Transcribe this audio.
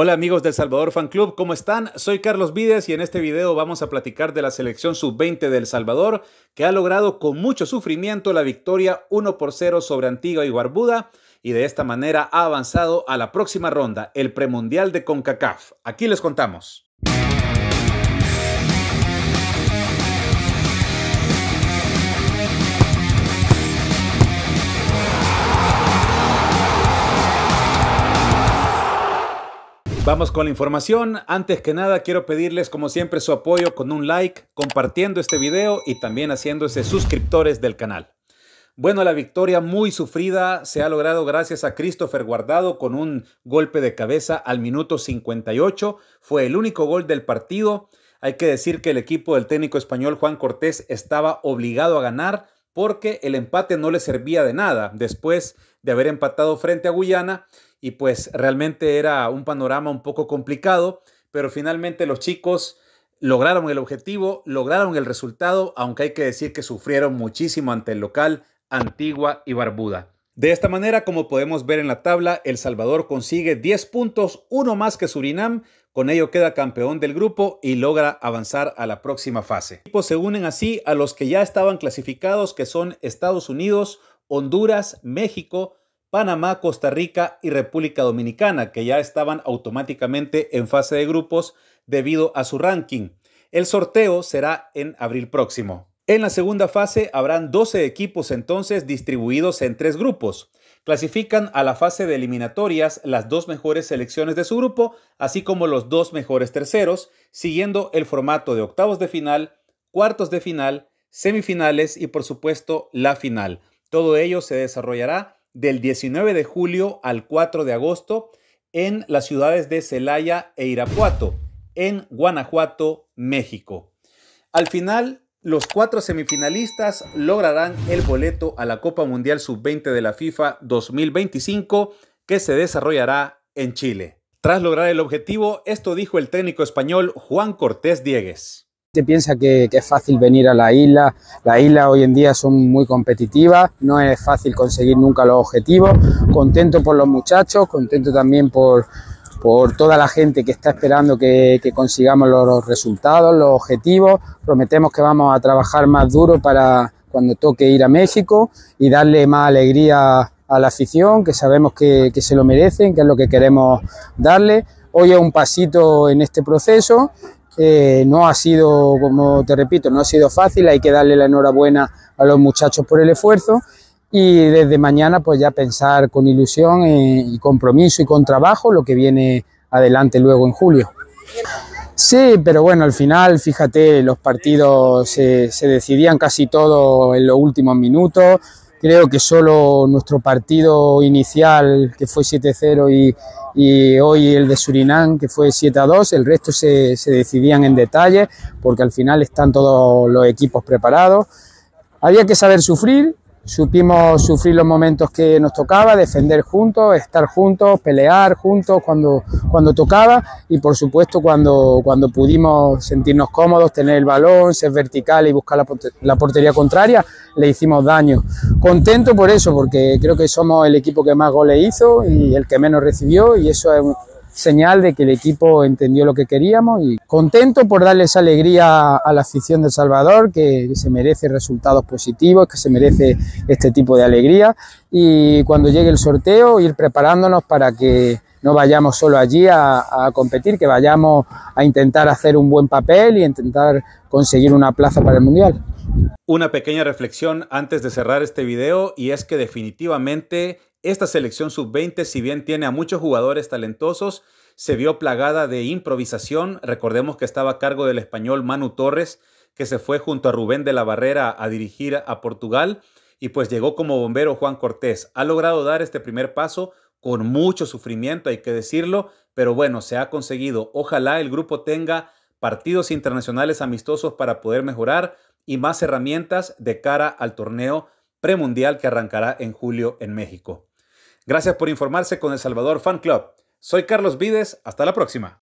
Hola amigos del Salvador Fan Club, ¿cómo están? Soy Carlos Vides y en este video vamos a platicar de la selección sub-20 del Salvador que ha logrado con mucho sufrimiento la victoria 1 por 0 sobre Antigua y Barbuda y de esta manera ha avanzado a la próxima ronda, el premundial de CONCACAF. Aquí les contamos. Vamos con la información. Antes que nada, quiero pedirles como siempre su apoyo con un like, compartiendo este video y también haciéndose suscriptores del canal. Bueno, la victoria muy sufrida se ha logrado gracias a Christopher Guardado con un golpe de cabeza al minuto 58. Fue el único gol del partido. Hay que decir que el equipo del técnico español Juan Cortés estaba obligado a ganar porque el empate no le servía de nada después de haber empatado frente a Guyana y pues realmente era un panorama un poco complicado, pero finalmente los chicos lograron el objetivo, lograron el resultado, aunque hay que decir que sufrieron muchísimo ante el local Antigua y Barbuda. De esta manera, como podemos ver en la tabla, El Salvador consigue 10 puntos, uno más que Surinam, con ello queda campeón del grupo y logra avanzar a la próxima fase. equipos se unen así a los que ya estaban clasificados, que son Estados Unidos, Honduras, México, Panamá, Costa Rica y República Dominicana, que ya estaban automáticamente en fase de grupos debido a su ranking. El sorteo será en abril próximo. En la segunda fase habrán 12 equipos entonces distribuidos en tres grupos. Clasifican a la fase de eliminatorias las dos mejores selecciones de su grupo, así como los dos mejores terceros, siguiendo el formato de octavos de final, cuartos de final, semifinales y por supuesto la final. Todo ello se desarrollará del 19 de julio al 4 de agosto en las ciudades de Celaya e Irapuato, en Guanajuato, México. Al final, los cuatro semifinalistas lograrán el boleto a la Copa Mundial Sub-20 de la FIFA 2025 que se desarrollará en Chile. Tras lograr el objetivo, esto dijo el técnico español Juan Cortés Diegues piensa que, es fácil venir a la isla. Las islas hoy en día son muy competitivas, no es fácil conseguir nunca los objetivos. Contento por los muchachos, contento también por, por toda la gente que está esperando que, consigamos los resultados, los objetivos. Prometemos que vamos a trabajar más duro para cuando toque ir a México y darle más alegría a la afición, que sabemos que, que se lo merecen, que es lo que queremos darle. Hoy es un pasito en este proceso eh, no ha sido, como te repito, no ha sido fácil, hay que darle la enhorabuena a los muchachos por el esfuerzo y desde mañana pues ya pensar con ilusión eh, y compromiso y con trabajo lo que viene adelante luego en julio. Sí, pero bueno, al final, fíjate, los partidos se, decidían casi todo en los últimos minutos. Creo que solo nuestro partido inicial, que fue 7-0, y, hoy el de Surinam, que fue 7-2, el resto se, se decidían en detalle, porque al final están todos los equipos preparados. Había que saber sufrir, supimos sufrir los momentos que nos tocaba, defender juntos, estar juntos, pelear juntos cuando, cuando tocaba y por supuesto cuando, cuando pudimos sentirnos cómodos, tener el balón, ser vertical y buscar la, portería contraria, le hicimos daño. Contento por eso, porque creo que somos el equipo que más goles hizo y el que menos recibió y eso es señal de que el equipo entendió lo que queríamos y contento por darle esa alegría a la afición de Salvador que se merece resultados positivos, que se merece este tipo de alegría y cuando llegue el sorteo ir preparándonos para que no vayamos solo allí a, competir, que vayamos a intentar hacer un buen papel y intentar conseguir una plaza para el Mundial. Una pequeña reflexión antes de cerrar este video y es que definitivamente esta selección sub-20, si bien tiene a muchos jugadores talentosos, se vio plagada de improvisación. Recordemos que estaba a cargo del español Manu Torres, que se fue junto a Rubén de la Barrera a dirigir a Portugal y pues llegó como bombero Juan Cortés. Ha logrado dar este primer paso con mucho sufrimiento, hay que decirlo, pero bueno, se ha conseguido. Ojalá el grupo tenga partidos internacionales amistosos para poder mejorar y más herramientas de cara al torneo premundial que arrancará en julio en México. Gracias por informarse con El Salvador Fan Club. Soy Carlos Vides, hasta la próxima.